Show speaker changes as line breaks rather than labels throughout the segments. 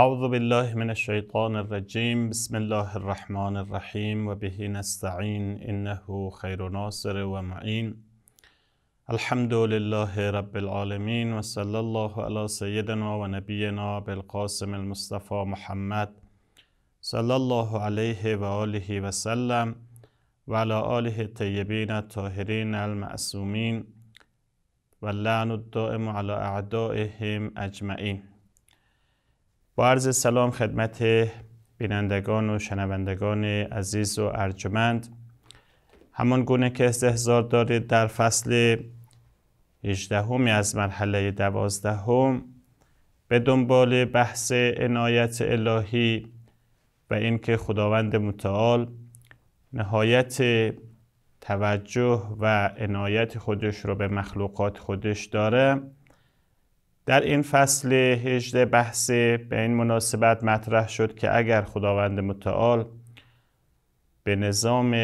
أعوذ بالله من الشيطان الرجيم بسم الله الرحمن الرحيم وبه نستعين انه خير ناصر ومعين الحمد لله رب العالمين وصلى الله على سيدنا ونبينا بالقاسم المصطفى محمد صلى الله عليه وآله وسلم وعلى آله الطيبين الطاهرين المعصومين واللعن الدائم على أعدائهم أجمعين با عرض سلام خدمت بینندگان و شنوندگان عزیز و ارجمند همان گونه که استحضار دارید در فصل 18 از مرحله 12 به دنبال بحث عنایت الهی و اینکه خداوند متعال نهایت توجه و عنایت خودش رو به مخلوقات خودش داره در این فصل هجده بحث به این مناسبت مطرح شد که اگر خداوند متعال به نظام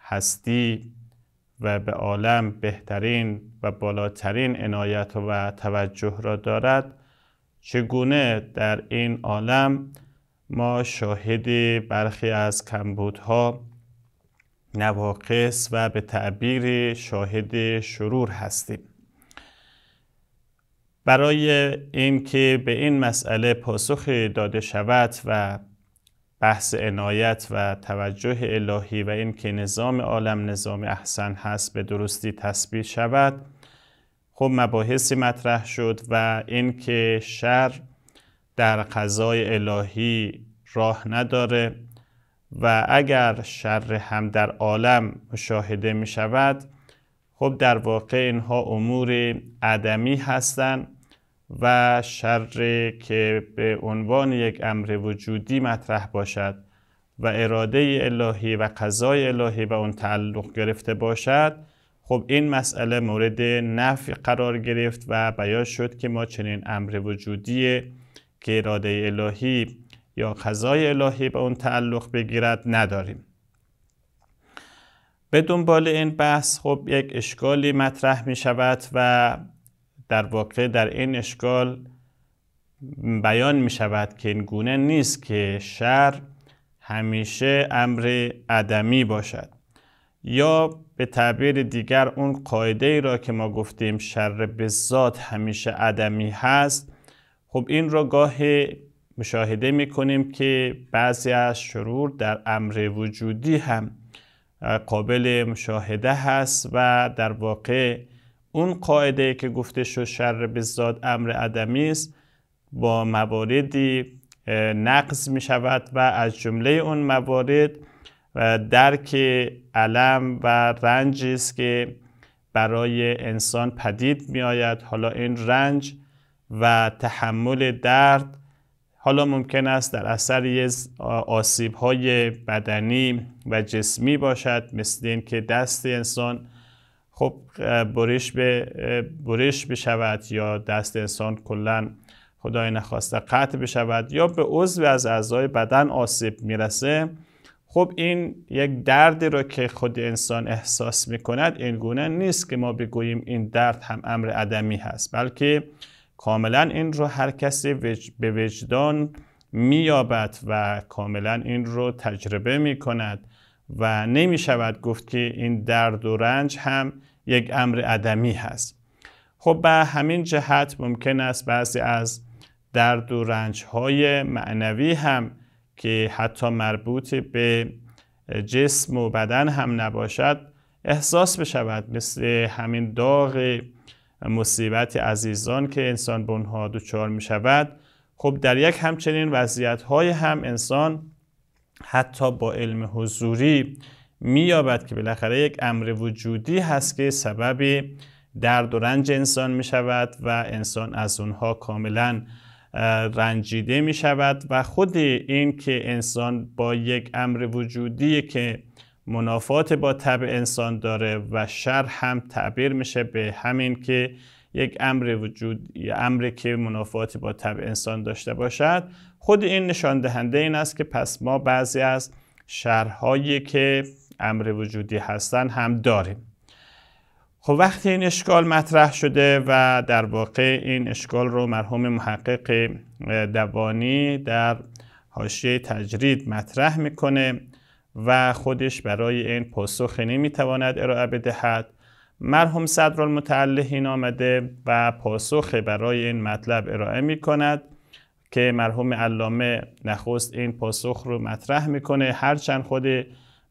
هستی و به عالم بهترین و بالاترین عنایت و توجه را دارد چگونه در این عالم ما شاهد برخی از کمبودها نواقص و به تعبیر شاهد شرور هستیم برای اینکه به این مسئله پاسخ داده شود و بحث عنایت و توجه الهی و اینکه نظام عالم نظام احسن هست به درستی تثبیت شود خب مباحثی مطرح شد و اینکه شر در قضای الهی راه نداره و اگر شر هم در عالم مشاهده می شود خب در واقع اینها امور عدمی هستند و شر که به عنوان یک امر وجودی مطرح باشد و اراده الهی و قضای الهی به اون تعلق گرفته باشد خب این مسئله مورد نفی قرار گرفت و بیان شد که ما چنین امر وجودی که اراده الهی یا قضای الهی به اون تعلق بگیرد نداریم به دنبال این بحث خب یک اشکالی مطرح می شود و در واقع در این اشکال بیان می شود که این گونه نیست که شر همیشه امر ادمی باشد یا به تعبیر دیگر اون قاعده ای را که ما گفتیم شر به ذات همیشه عدمی هست خب این را گاه مشاهده می کنیم که بعضی از شرور در امر وجودی هم قابل مشاهده هست و در واقع اون قاعده که گفته شد شر بزاد امر عدمی است با مواردی نقض می شود و از جمله اون موارد و درک علم و رنج است که برای انسان پدید می آید حالا این رنج و تحمل درد حالا ممکن است در اثر آسیبهای آسیب های بدنی و جسمی باشد مثل اینکه دست انسان خب برش به برش بشود یا دست انسان کلا خدای نخواسته قطع بشود یا به عضو از اعضای بدن آسیب میرسه خب این یک دردی را که خود انسان احساس میکند این گونه نیست که ما بگوییم این درد هم امر عدمی هست بلکه کاملا این رو هر کسی به وجدان مییابد و کاملا این رو تجربه میکند و نمی شود گفت که این درد و رنج هم یک امر عدمی هست خب به همین جهت ممکن است بعضی از درد و رنج های معنوی هم که حتی مربوط به جسم و بدن هم نباشد احساس بشود مثل همین داغ مصیبت عزیزان که انسان به اونها دچار می شود خب در یک همچنین وضعیت های هم انسان حتی با علم حضوری مییابد که بالاخره یک امر وجودی هست که سببی درد و رنج انسان می شود و انسان از اونها کاملا رنجیده می شود و خود این که انسان با یک امر وجودی که منافات با طب انسان داره و شر هم تعبیر میشه به همین که یک امر وجود یا که منافاتی با طبع انسان داشته باشد خود این نشان دهنده این است که پس ما بعضی از شرهایی که امر وجودی هستند هم داریم خب وقتی این اشکال مطرح شده و در واقع این اشکال رو مرحوم محقق دوانی در حاشیه تجرید مطرح میکنه و خودش برای این پاسخی نمیتواند ارائه بدهد مرحوم صدر این آمده و پاسخ برای این مطلب ارائه می کند که مرحوم علامه نخست این پاسخ رو مطرح میکنه هرچند خود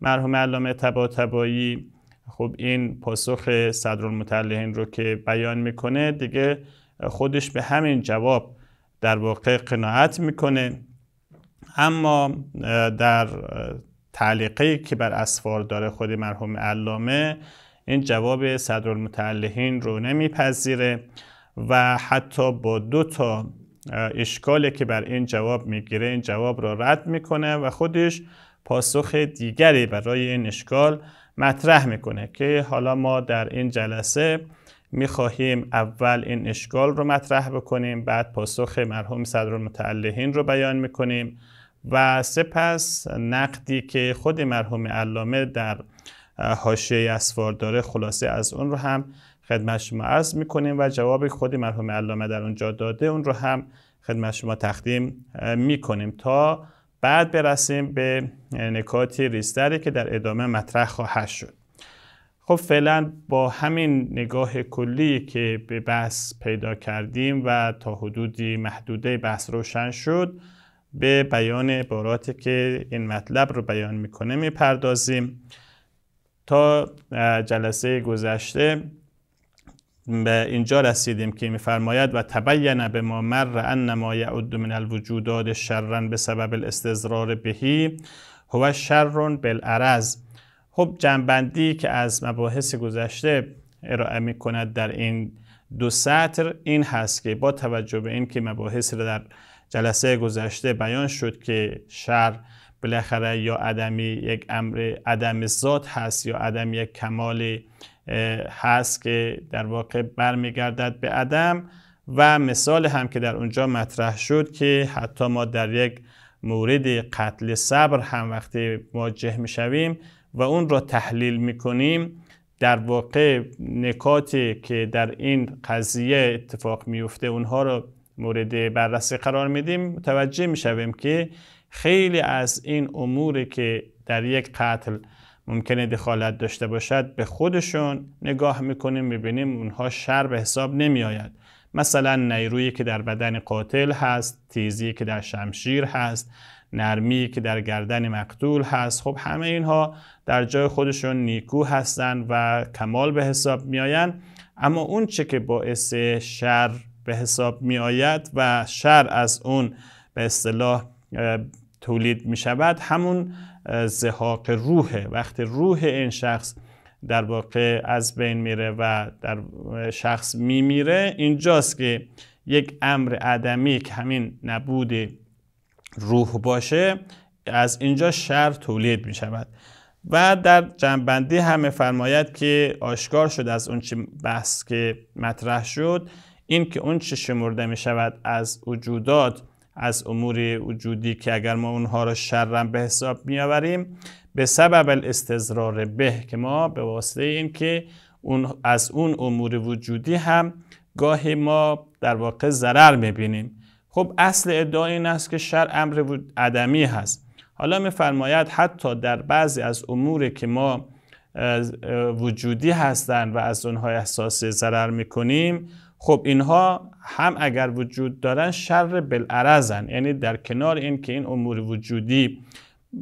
مرحوم علامه تبا تبایی خب این پاسخ صدر این رو که بیان میکنه دیگه خودش به همین جواب در واقع قناعت میکنه اما در تعلیقی که بر اسفار داره خود مرحوم علامه این جواب صدرالمتعلهین رو نمیپذیره و حتی با دو تا اشکالی که بر این جواب میگیره این جواب را رد میکنه و خودش پاسخ دیگری برای این اشکال مطرح میکنه که حالا ما در این جلسه میخواهیم اول این اشکال رو مطرح بکنیم بعد پاسخ مرحوم المتعلهین رو بیان میکنیم و سپس نقدی که خود مرحوم علامه در حاشیه اسفار داره خلاصه از اون رو هم خدمت شما عرض میکنیم و جواب خودی مرحوم علامه در اونجا داده اون رو هم خدمت شما تقدیم میکنیم تا بعد برسیم به نکاتی ریستری که در ادامه مطرح خواهد شد خب فعلا با همین نگاه کلی که به بحث پیدا کردیم و تا حدودی محدوده بحث روشن شد به بیان عباراتی که این مطلب رو بیان میکنه میپردازیم تا جلسه گذشته به اینجا رسیدیم که میفرماید و تبین به ما مر ان ما یعد من الوجودات شرا به سبب الاستزرار بهی هو شر بالعرض خب جنبندی که از مباحث گذشته ارائه می کند در این دو سطر این هست که با توجه به این که مباحث در جلسه گذشته بیان شد که شر بالاخره یا عدم یک امر عدم ذات هست یا عدم یک کمال هست که در واقع برمیگردد به عدم و مثال هم که در اونجا مطرح شد که حتی ما در یک مورد قتل صبر هم وقتی مواجه میشویم و اون را تحلیل میکنیم در واقع نکاتی که در این قضیه اتفاق میفته اونها را مورد بررسی قرار میدیم متوجه میشویم که خیلی از این اموری که در یک قتل ممکنه دخالت داشته باشد به خودشون نگاه میکنیم میبینیم اونها شر به حساب نمیآید مثلا نیرویی که در بدن قاتل هست تیزی که در شمشیر هست نرمی که در گردن مقتول هست خب همه اینها در جای خودشون نیکو هستند و کمال به حساب میآیند اما اون چه که باعث شر به حساب میآید و شر از اون به اصطلاح تولید می شود همون زهاق روحه وقتی روح این شخص در واقع از بین میره و در شخص میمیره اینجاست که یک امر عدمی که همین نبود روح باشه از اینجا شر تولید می شود و در جنبندی همه فرماید که آشکار شد از اون چی بحث که مطرح شد این که اون چی شمرده می شود از وجودات از امور وجودی که اگر ما اونها را شرم به حساب میآوریم به سبب الاستزرار به که ما به واسطه این که اون از اون امور وجودی هم گاهی ما در واقع ضرر میبینیم خب اصل ادعا این است که شر امر عدمی هست حالا میفرماید حتی در بعضی از امور که ما وجودی هستند و از اونها احساس ضرر کنیم خب اینها هم اگر وجود دارن شر بلعرزن یعنی در کنار این که این امور وجودی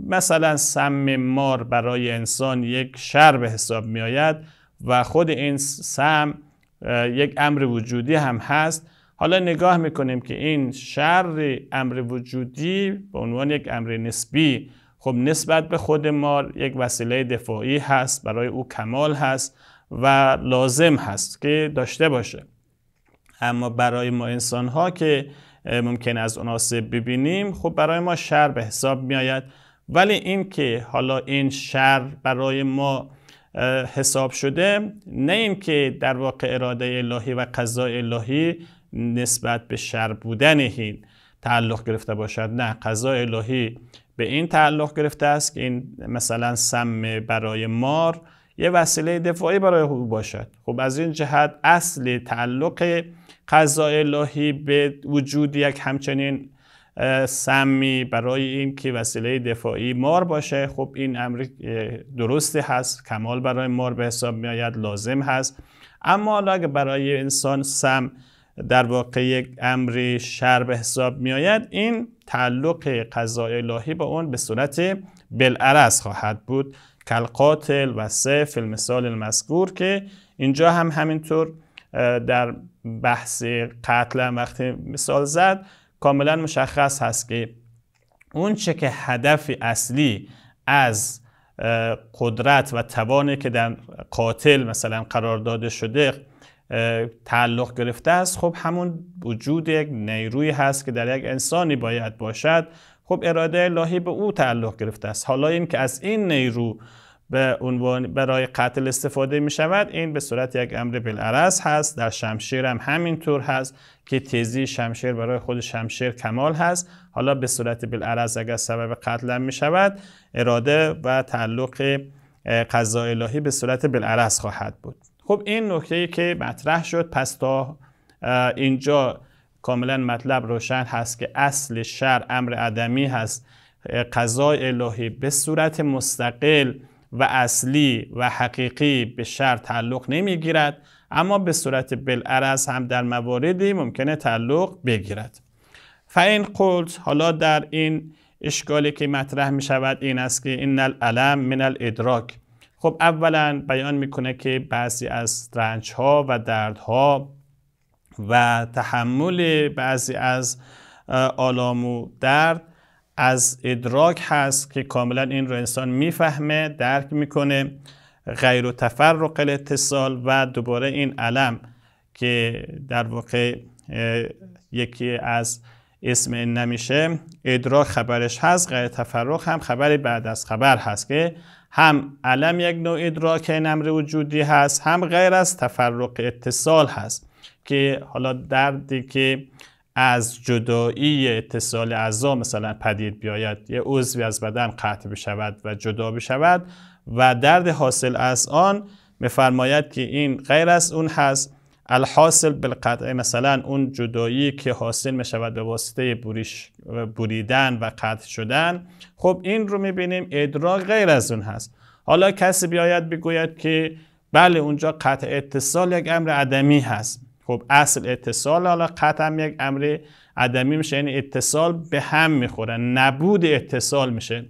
مثلا سم مار برای انسان یک شر به حساب می آید و خود این سم یک امر وجودی هم هست حالا نگاه میکنیم که این شر امر وجودی به عنوان یک امر نسبی خب نسبت به خود مار یک وسیله دفاعی هست برای او کمال هست و لازم هست که داشته باشه اما برای ما انسان ها که ممکن از اون آسیب ببینیم خب برای ما شر به حساب می آید ولی این که حالا این شر برای ما حساب شده نه اینکه در واقع اراده الهی و قضا الهی نسبت به شر بودن این تعلق گرفته باشد نه قضا الهی به این تعلق گرفته است که این مثلا سم برای مار یه وسیله دفاعی برای او باشد خب از این جهت اصل تعلق قضاء الهی به وجود یک همچنین سمی برای این که وسیله دفاعی مار باشه خب این امر درستی هست کمال برای مار به حساب می آید لازم هست اما اگه برای انسان سم در واقع یک امر شر به حساب می آید این تعلق قضاء الهی با اون به صورت بالعرض خواهد بود قاتل و سه فیلم المثال المذکور که اینجا هم همینطور در بحث قتل وقتی مثال زد کاملا مشخص هست که اون چه که هدف اصلی از قدرت و توانی که در قاتل مثلا قرار داده شده تعلق گرفته است خب همون وجود یک نیروی هست که در یک انسانی باید باشد خب اراده الهی به او تعلق گرفته است حالا این که از این نیرو به عنوان برای قتل استفاده می شود این به صورت یک امر بالعرض هست در شمشیر هم همینطور هست که تیزی شمشیر برای خود شمشیر کمال هست حالا به صورت بالعرض اگر سبب قتل هم می شود اراده و تعلق قضا الهی به صورت بالعرض خواهد بود خب این نکته که مطرح شد پس تا اینجا کاملا مطلب روشن هست که اصل شر امر ادمی هست قضای الهی به صورت مستقل و اصلی و حقیقی به شر تعلق نمیگیرد اما به صورت بالعرض هم در مواردی ممکنه تعلق بگیرد فاین قلت حالا در این اشکالی که مطرح می شود این است که این الالم من الادراک خب اولا بیان میکنه که بعضی از رنج ها و درد ها و تحمل بعضی از آلام و درد از ادراک هست که کاملا این رو انسان میفهمه درک میکنه غیر و تفرق اتصال و دوباره این علم که در واقع یکی از اسم این نمیشه ادراک خبرش هست غیر تفرق هم خبر بعد از خبر هست که هم علم یک نوع ادراک این امر وجودی هست هم غیر از تفرق اتصال هست که حالا دردی که از جدایی اتصال اعضا مثلا پدید بیاید یه عضوی از بدن قطع بشود و جدا بشود و درد حاصل از آن میفرماید که این غیر از اون هست الحاصل بالقطع مثلا اون جدایی که حاصل می شود به واسطه بوریش بریدن و قطع شدن خب این رو میبینیم ادراک غیر از اون هست حالا کسی بیاید بگوید که بله اونجا قطع اتصال یک امر عدمی هست خب اصل اتصال حالا قطع یک امر عدمی میشه یعنی اتصال به هم میخوره نبود اتصال میشه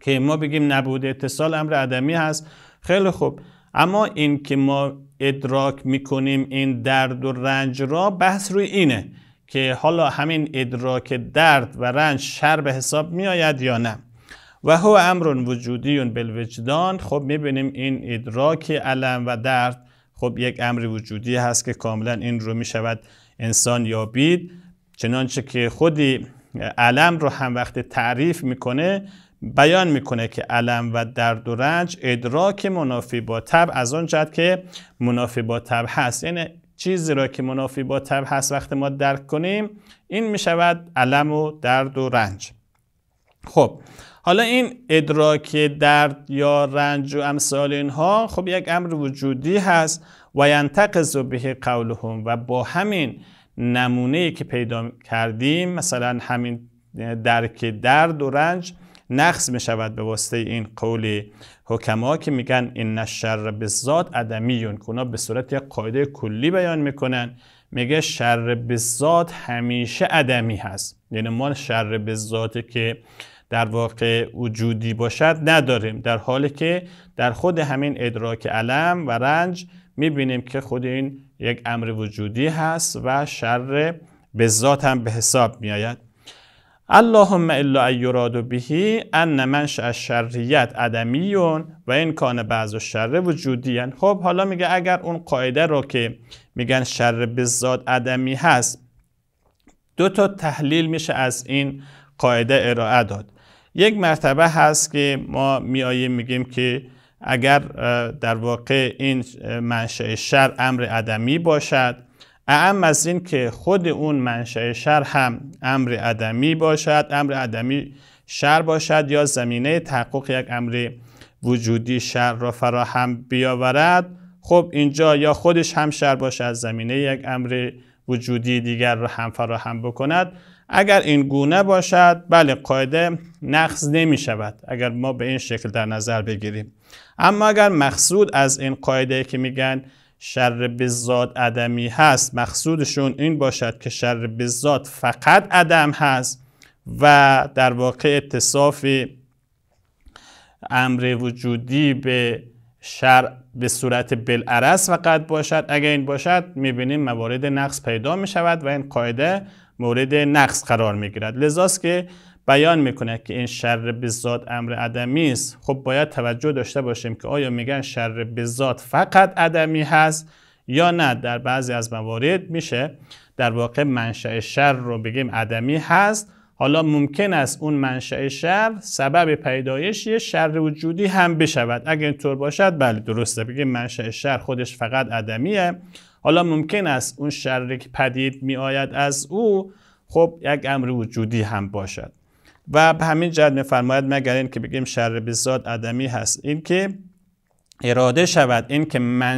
که ما بگیم نبود اتصال امر عدمی هست خیلی خوب اما این که ما ادراک میکنیم این درد و رنج را بحث روی اینه که حالا همین ادراک درد و رنج شر به حساب میآید یا نه و هو امرون وجودی بالوجدان خب میبینیم این ادراک علم و درد خب یک امر وجودی هست که کاملا این رو می شود انسان یابید چنانچه که خودی علم رو هم وقت تعریف میکنه بیان میکنه که علم و درد و رنج ادراک منافی با تب از آن جد که منافی با تب هست یعنی چیزی را که منافی با تب هست وقت ما درک کنیم این میشود علم و درد و رنج خب حالا این ادراک درد یا رنج و امثال اینها خب یک امر وجودی هست و ینتقض به قولهم و با همین نمونه که پیدا کردیم مثلا همین درک درد و رنج نقص می شود به واسطه این قول حکما که میگن این نشر به ذات عدمیون که به صورت یک قاعده کلی بیان میکنن میگه شر به ذات همیشه عدمی هست یعنی ما شر به ذاتی که در واقع وجودی باشد نداریم در حالی که در خود همین ادراک علم و رنج میبینیم که خود این یک امر وجودی هست و شر به ذات هم به حساب میآید اللهم الا یراد بهی ان از الشریت عدمیون و این کان بعض الشر وجودیان خب حالا میگه اگر اون قاعده رو که میگن شر به ذات عدمی هست دو تا تحلیل میشه از این قاعده ارائه داد یک مرتبه هست که ما میاییم میگیم که اگر در واقع این منشأ شر امر ادمی باشد اعم از این که خود اون منشأ شر هم امر عدمی باشد امر ادمی شر باشد یا زمینه تحقق یک امر وجودی شر را فراهم بیاورد خب اینجا یا خودش هم شر باشد زمینه یک امر وجودی دیگر را هم فراهم بکند اگر این گونه باشد بله قاعده نقص نمی شود اگر ما به این شکل در نظر بگیریم اما اگر مقصود از این قاعده که میگن شر بزاد عدمی هست مقصودشون این باشد که شر بزاد فقط عدم هست و در واقع اتصاف امر وجودی به شر به صورت بلعرس فقط باشد اگر این باشد میبینیم موارد نقص پیدا می شود و این قاعده مورد نقص قرار میگیرد لذاست که بیان میکنه که این شر به امر عدمی است خب باید توجه داشته باشیم که آیا میگن شر به فقط عدمی هست یا نه در بعضی از موارد میشه در واقع منشأ شر رو بگیم عدمی هست حالا ممکن است اون منشأ شر سبب پیدایش یه شر وجودی هم بشود اگر اینطور باشد بله درسته بگیم منشأ شر خودش فقط عدمیه حالا ممکن است اون شر که پدید می آید از او خب یک امر وجودی هم باشد و به همین جد میفرماید مگر که بگیم شر به ذات عدمی هست این که اراده شود این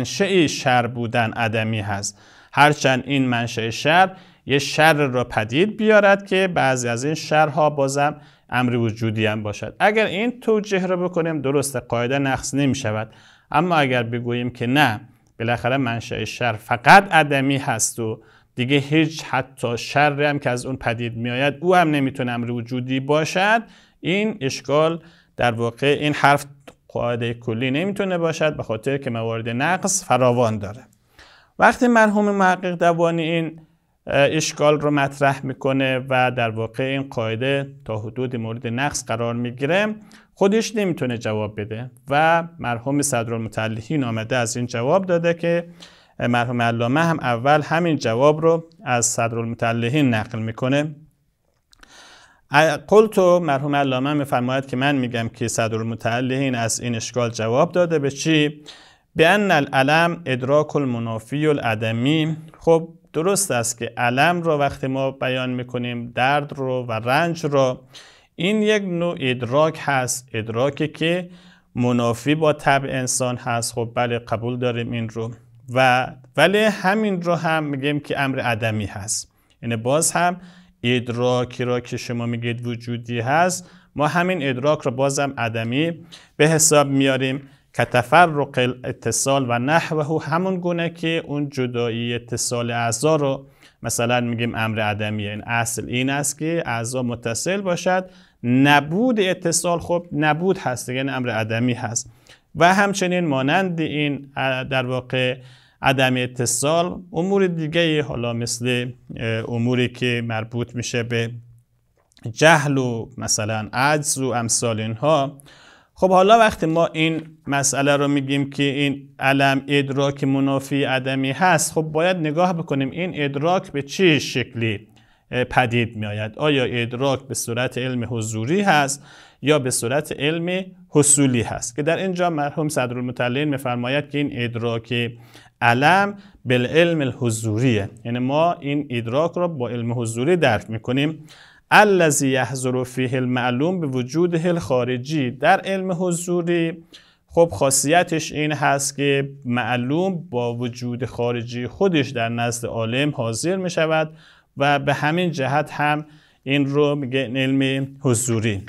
که شر بودن عدمی هست هرچند این منشه شر یه شر را پدید بیارد که بعضی از این شرها بازم امر وجودی هم باشد اگر این توجیه را بکنیم درست قاعده نقص نمی شود اما اگر بگوییم که نه بالاخره منشأ شر فقط ادمی هست و دیگه هیچ حتی شر هم که از اون پدید میآید او هم نمیتونه امر وجودی باشد این اشکال در واقع این حرف قاعده کلی نمیتونه باشد به خاطر که موارد نقص فراوان داره وقتی مرحوم محقق دوانی این اشکال رو مطرح میکنه و در واقع این قاعده تا حدود مورد نقص قرار میگیره خودش نمیتونه جواب بده و مرحوم صدرالمتعلهین آمده از این جواب داده که مرحوم علامه هم اول همین جواب رو از صدرالمتعلهین نقل میکنه قلتو مرحوم علامه میفرماید که من میگم که صدرالمتعلهین از این اشکال جواب داده به چی به ان العلم ادراک المنافی العدمی خب درست است که علم رو وقتی ما بیان میکنیم درد رو و رنج رو این یک نوع ادراک هست ادراکی که منافی با طبع انسان هست خب بله قبول داریم این رو و ولی همین رو هم میگیم که امر ادمی هست یعنی باز هم ادراکی را که شما میگید وجودی هست ما همین ادراک باز هم ادمی به حساب میاریم که تفرق اتصال و نحوه همون گونه که اون جدایی اتصال اعضا رو مثلا میگیم امر عدمی این یعنی اصل این است که اعضا متصل باشد نبود اتصال خب نبود هست یعنی امر ادمی هست و همچنین مانند این در واقع عدم اتصال امور دیگه حالا مثل اموری که مربوط میشه به جهل و مثلا عجز و امثال اینها خب حالا وقتی ما این مسئله رو میگیم که این علم ادراک منافی عدمی هست خب باید نگاه بکنیم این ادراک به چه شکلی پدید می آید آیا ادراک به صورت علم حضوری هست یا به صورت علم حصولی هست که در اینجا مرحوم صدرالمتعلین میفرماید که این ادراک علم بالعلم الحضوریه یعنی ما این ادراک را با علم حضوری درک میکنیم الذی یحضر فیه المعلوم به وجود خارجی در علم حضوری خب خاصیتش این هست که معلوم با وجود خارجی خودش در نزد عالم حاضر می شود و به همین جهت هم این رو میگه علم حضوری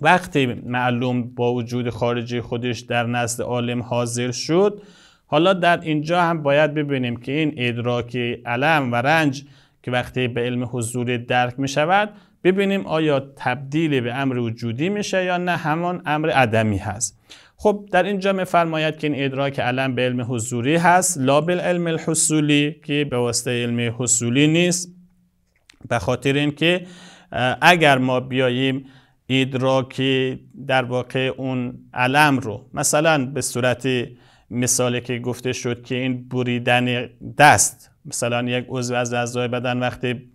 وقتی معلوم با وجود خارجی خودش در نزد عالم حاضر شد حالا در اینجا هم باید ببینیم که این ادراک علم و رنج که وقتی به علم حضوری درک می شود ببینیم آیا تبدیل به امر وجودی میشه یا نه همان امر عدمی هست خب در اینجا میفرماید که این ادراک علم به علم حضوری هست لا علم الحصولی که به واسطه علم حصولی نیست به خاطر اینکه اگر ما بیاییم ادراکی در واقع اون علم رو مثلا به صورت مثالی که گفته شد که این بریدن دست مثلا یک عضو از اعضای بدن وقتی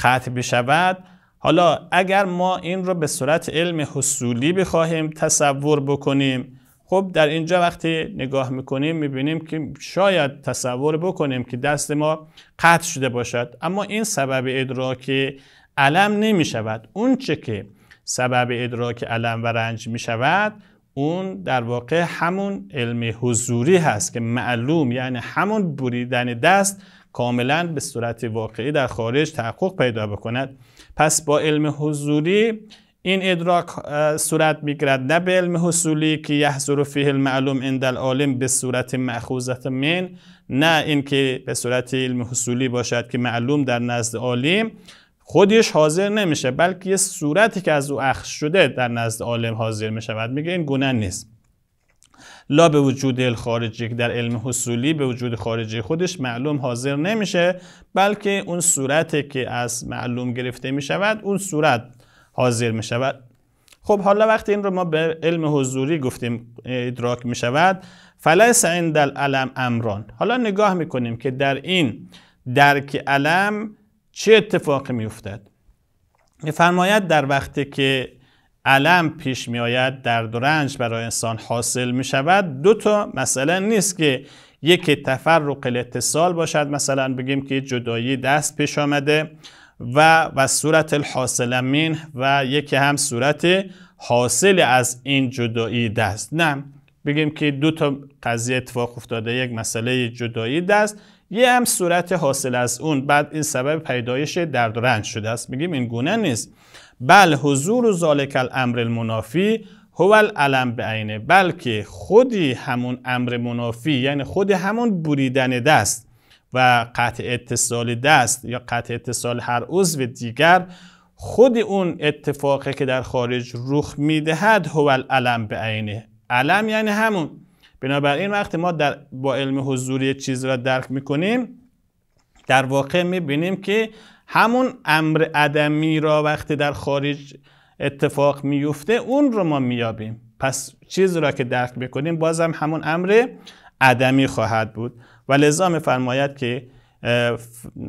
قطع بشود حالا اگر ما این رو به صورت علم حصولی بخواهیم تصور بکنیم خب در اینجا وقتی نگاه میکنیم میبینیم که شاید تصور بکنیم که دست ما قطع شده باشد اما این سبب ادراک علم نمیشود اون چه که سبب ادراک علم و رنج میشود اون در واقع همون علم حضوری هست که معلوم یعنی همون بریدن دست کاملا به صورت واقعی در خارج تحقق پیدا بکند پس با علم حضوری این ادراک صورت میگیرد نه به علم حصولی که یحضر فیه المعلوم عند العالم به صورت معخوذت من نه اینکه به صورت علم حصولی باشد که معلوم در نزد عالم خودش حاضر نمیشه بلکه یه صورتی که از او اخذ شده در نزد عالم حاضر میشود میگه این گناه نیست لا به وجود خارجی که در علم حصولی به وجود خارجی خودش معلوم حاضر نمیشه بلکه اون صورتی که از معلوم گرفته میشود اون صورت حاضر می شود خب حالا وقتی این رو ما به علم حضوری گفتیم ادراک می شود فلس عند العلم امران حالا نگاه می کنیم که در این درک علم چه اتفاقی می افتد میفرماید در وقتی که علم پیش می آید درد برای انسان حاصل می شود دو تا مثلا نیست که یکی تفرق الاتصال باشد مثلا بگیم که جدایی دست پیش آمده و و صورت الحاصل من و یکی هم صورت حاصل از این جدایی دست نه بگیم که دو تا قضیه اتفاق افتاده یک مسئله جدایی دست یه هم صورت حاصل از اون بعد این سبب پیدایش درد و رنج شده است میگیم این گونه نیست بل حضور و ذالک الامر المنافی هو العلم به عینه بلکه خودی همون امر منافی یعنی خود همون بریدن دست و قطع اتصال دست یا قطع اتصال هر عضو دیگر خود اون اتفاقی که در خارج رخ میدهد هو العلم به عینه علم یعنی همون بنابراین وقتی ما در با علم حضوری چیز را درک میکنیم در واقع میبینیم که همون امر عدمی را وقتی در خارج اتفاق میفته اون رو ما میابیم پس چیز را که درک میکنیم بازم همون امر عدمی خواهد بود و لذا فرماید که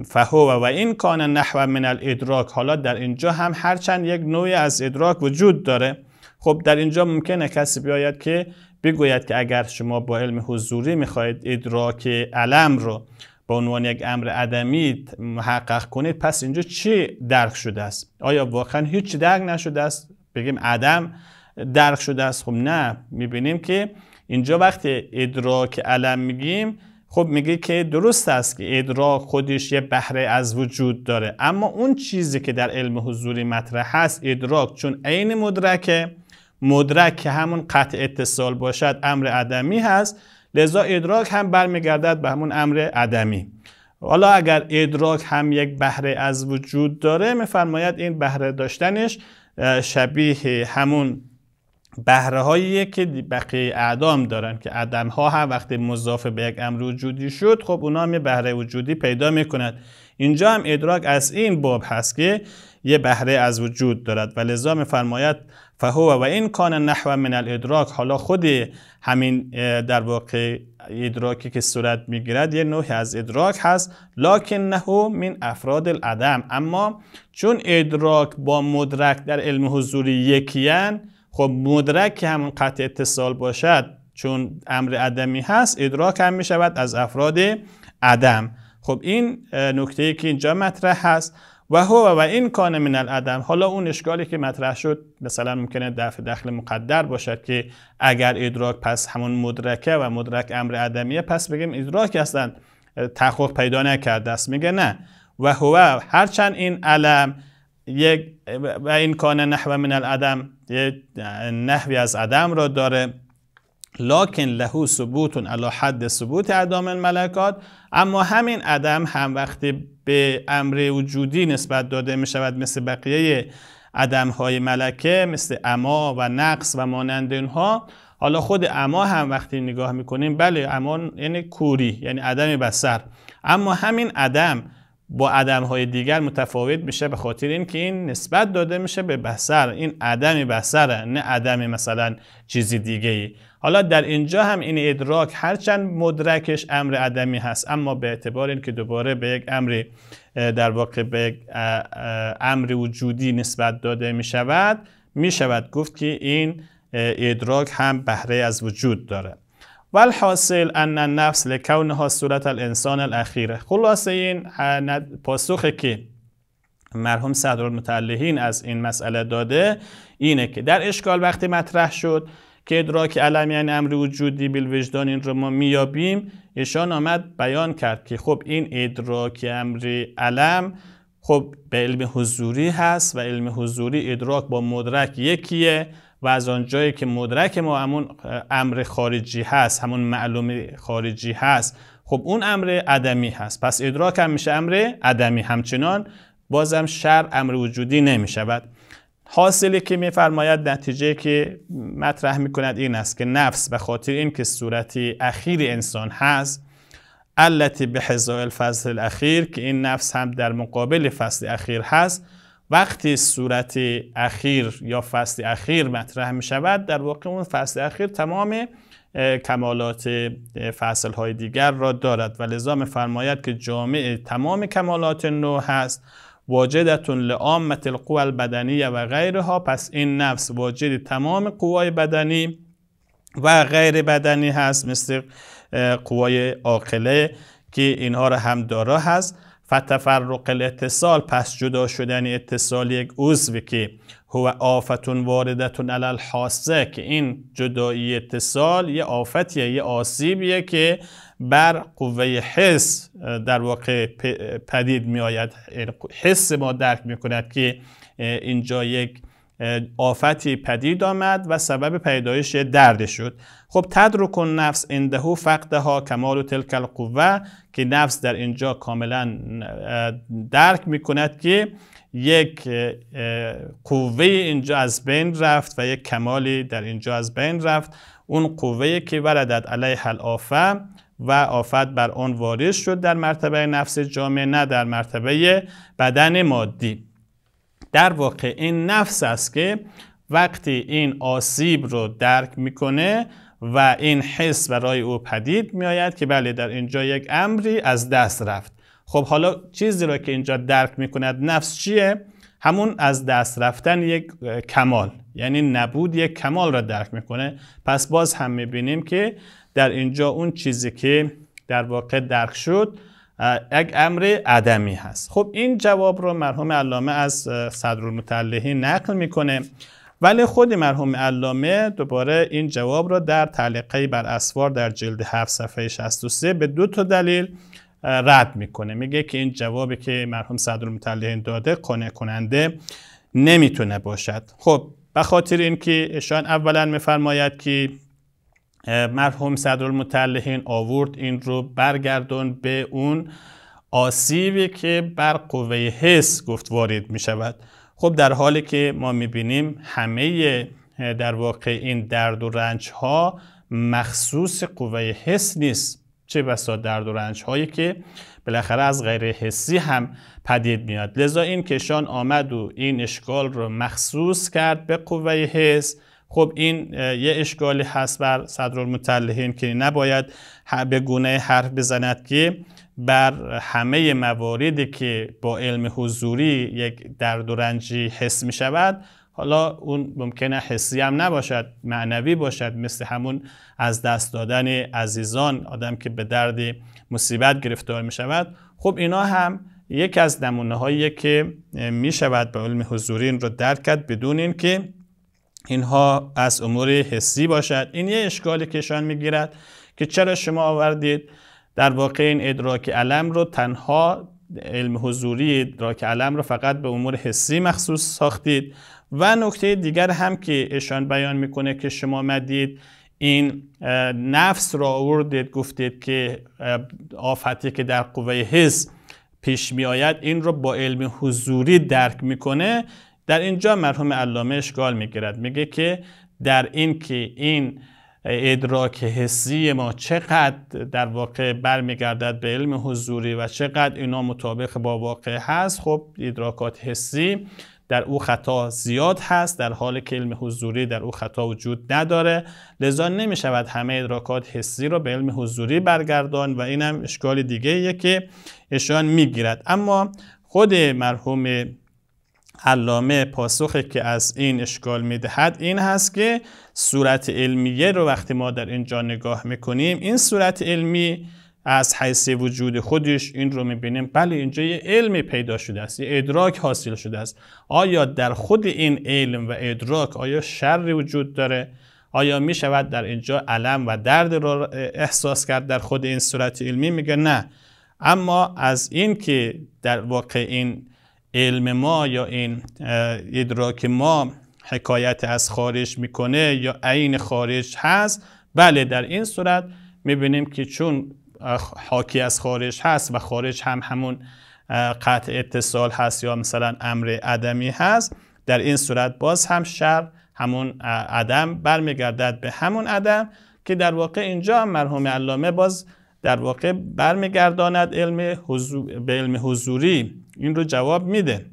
فهو و این کان نحو من الادراک حالا در اینجا هم هرچند یک نوعی از ادراک وجود داره خب در اینجا ممکنه کسی بیاید که بگوید که اگر شما با علم حضوری میخواهید ادراک علم رو به عنوان یک امر عدمی محقق کنید پس اینجا چی درک شده است آیا واقعا هیچ درک نشده است بگیم عدم درک شده است خب نه میبینیم که اینجا وقتی ادراک علم میگیم خب میگه که درست است که ادراک خودش یه بهره از وجود داره اما اون چیزی که در علم حضوری مطرح هست ادراک چون عین مدرکه مدرک که همون قطع اتصال باشد امر ادمی هست لذا ادراک هم برمیگردد به همون امر عدمی حالا اگر ادراک هم یک بهره از وجود داره میفرماید این بهره داشتنش شبیه همون بهره هایی که بقیه اعدام دارن که عدم ها هم وقتی مضاف به یک امر وجودی شد خب اونا هم یه بهره وجودی پیدا میکنند اینجا هم ادراک از این باب هست که یه بهره از وجود دارد و لذا فرماید فهو و این کان نحوه من الادراک حالا خود همین در واقع ادراکی که صورت میگیرد یه نوعی از ادراک هست لکن نهو من افراد الادم اما چون ادراک با مدرک در علم حضوری یکیان خب مدرک که همون قطع اتصال باشد چون امر عدمی هست ادراک هم می شود از افراد عدم خب این نکته ای که اینجا مطرح هست و هو و این کان من العدم حالا اون اشکالی که مطرح شد مثلا ممکنه دفع دخل مقدر باشد که اگر ادراک پس همون مدرکه و مدرک امر عدمیه پس بگیم ادراک اصلا تحقق پیدا نکرده است میگه نه و هو هرچند این علم یک و این کان نحوه من العدم یه نحوی از عدم را داره لکن لهو ثبوتون علا حد ثبوت عدم الملکات اما همین عدم هم وقتی به امر وجودی نسبت داده می شود مثل بقیه عدم های ملکه مثل اما و نقص و مانند اونها حالا خود اما هم وقتی نگاه میکنیم بله اما یعنی کوری یعنی عدم بسر اما همین عدم با عدم های دیگر متفاوت میشه به خاطر که این نسبت داده میشه به بسر این عدم بسره نه عدم مثلا چیزی دیگه ای حالا در اینجا هم این ادراک هرچند مدرکش امر عدمی هست اما به اعتبار که دوباره به یک امر در واقع به یک امر وجودی نسبت داده می شود می شود گفت که این ادراک هم بهره از وجود داره والحاصل ان النفس لکونها صورت الانسان الاخیره خلاصه این پاسخ که مرحوم صدر المتعلهین از این مسئله داده اینه که در اشکال وقتی مطرح شد که ادراک علم یعنی امر وجودی بیل این رو ما میابیم ایشان آمد بیان کرد که خب این ادراک امر علم خب به علم حضوری هست و علم حضوری ادراک با مدرک یکیه و از آنجایی که مدرک ما همون امر خارجی هست همون معلوم خارجی هست خب اون امر عدمی هست پس ادراک هم میشه امر عدمی همچنان بازم شر امر وجودی نمیشود حاصلی که میفرماید نتیجه که مطرح میکند این است که نفس به خاطر اینکه صورتی اخیر انسان هست التی به الفصل الاخیر که این نفس هم در مقابل فصل اخیر هست وقتی صورت اخیر یا فصل اخیر مطرح می شود در واقع اون فصل اخیر تمام کمالات فصل های دیگر را دارد و لذا فرماید که جامع تمام کمالات نو هست واجدتون لعامت القوی البدنیه و غیرها پس این نفس واجد تمام قوای بدنی و غیر بدنی هست مثل قوای عاقله که اینها را هم دارا هست فتفرق الاتصال پس جدا شدن اتصال یک عضو که هو آفتون واردتون علی حاسه که این جدایی اتصال یه آفتیه یه آسیبیه که بر قوه حس در واقع پدید می آید حس ما درک می کند که اینجا یک آفتی پدید آمد و سبب پیدایش درد شد خب تدرک نفس اندهو ها کمال و تلک القوه که نفس در اینجا کاملا درک می کند که یک قوه اینجا از بین رفت و یک کمالی در اینجا از بین رفت اون قوه که وردت علیه الافه و آفت بر آن وارد شد در مرتبه نفس جامعه نه در مرتبه بدن مادی در واقع این نفس است که وقتی این آسیب رو درک میکنه و این حس برای او پدید میآید که بله در اینجا یک امری از دست رفت خب حالا چیزی رو که اینجا درک میکند نفس چیه همون از دست رفتن یک کمال یعنی نبود یک کمال را درک میکنه پس باز هم میبینیم که در اینجا اون چیزی که در واقع درک شد یک امر عدمی هست خب این جواب رو مرحوم علامه از صدرالمتعلهین نقل میکنه ولی خود مرحوم علامه دوباره این جواب را در تعلیقه بر اسوار در جلد 7 صفحه 63 به دو تا دلیل رد میکنه میگه که این جوابی که مرحوم صدرالمتعلهین داده قانع کننده نمیتونه باشد خب به خاطر اینکه ایشان اولا میفرماید که مرحوم صدرالمتلهین آورد این رو برگردون به اون آسیبی که بر قوه حس گفت وارد می شود خب در حالی که ما می بینیم همه در واقع این درد و رنج ها مخصوص قوه حس نیست چه بسا درد و رنج هایی که بالاخره از غیر حسی هم پدید میاد لذا این کشان آمد و این اشکال رو مخصوص کرد به قوه حس خب این یه اشکالی هست بر المتلهین که نباید به گونه حرف بزند که بر همه مواردی که با علم حضوری یک درد و رنجی حس می شود حالا اون ممکنه حسی هم نباشد معنوی باشد مثل همون از دست دادن عزیزان آدم که به درد مصیبت گرفتار می شود خب اینا هم یک از نمونه هایی که می شود به علم حضوری این رو درک کرد بدون اینکه اینها از امور حسی باشد این یه اشکالی کشان میگیرد که چرا شما آوردید در واقع این ادراک علم رو تنها علم حضوری ادراک علم رو فقط به امور حسی مخصوص ساختید و نکته دیگر هم که اشان بیان میکنه که شما مدید این نفس را آوردید گفتید که آفتی که در قوه حس پیش می آید این رو با علم حضوری درک میکنه در اینجا مرحوم علامه اشکال میگیرد میگه که در این که این ادراک حسی ما چقدر در واقع برمیگردد به علم حضوری و چقدر اینا مطابق با واقع هست خب ادراکات حسی در او خطا زیاد هست در حال که علم حضوری در او خطا وجود نداره لذا نمی شود همه ادراکات حسی را به علم حضوری برگردان و اینم اشکال دیگه که اشان میگیرد اما خود مرحوم علامه پاسخی که از این اشکال میدهد این هست که صورت علمیه رو وقتی ما در اینجا نگاه میکنیم این صورت علمی از حیث وجود خودش این رو میبینیم بله اینجا یه علمی پیدا شده است یه ادراک حاصل شده است آیا در خود این علم و ادراک آیا شر وجود داره آیا می شود در اینجا علم و درد را احساس کرد در خود این صورت علمی میگه نه اما از این که در واقع این علم ما یا این ادراک ما حکایت از خارج میکنه یا عین خارج هست بله در این صورت میبینیم که چون حاکی از خارج هست و خارج هم همون قطع اتصال هست یا مثلا امر عدمی هست در این صورت باز هم شر همون عدم برمیگردد به همون عدم که در واقع اینجا مرحوم علامه باز در واقع برمیگرداند علم حضور به علم حضوری این رو جواب میده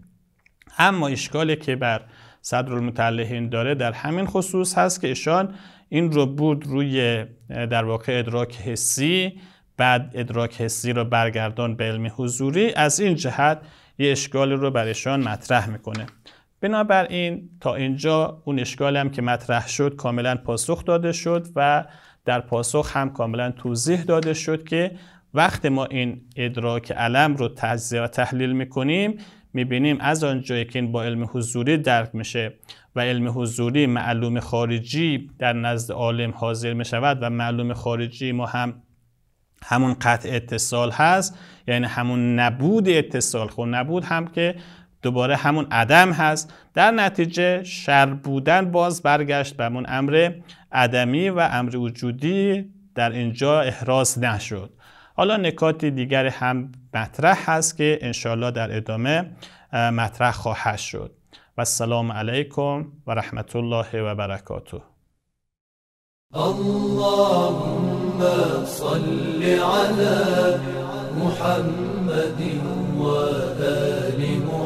اما اشکالی که بر صدر المتعلهین داره در همین خصوص هست که ایشان این رو بود روی در واقع ادراک حسی بعد ادراک حسی رو برگردان به علم حضوری از این جهت یه اشکال رو برشان مطرح میکنه بنابراین تا اینجا اون اشکال هم که مطرح شد کاملا پاسخ داده شد و در پاسخ هم کاملا توضیح داده شد که وقتی ما این ادراک علم رو تجزیه و تحلیل میکنیم میبینیم از آنجایی که این با علم حضوری درک میشه و علم حضوری معلوم خارجی در نزد عالم حاضر میشود و معلوم خارجی ما هم همون قطع اتصال هست یعنی همون نبود اتصال خود خب نبود هم که دوباره همون عدم هست در نتیجه شر بودن باز برگشت به همون امر عدمی و امر وجودی در اینجا احراز نشد حالا نکات دیگر هم مطرح هست که انشاءالله در ادامه مطرح خواهد شد و السلام علیکم و رحمت الله و برکاته اللهم صل علی محمد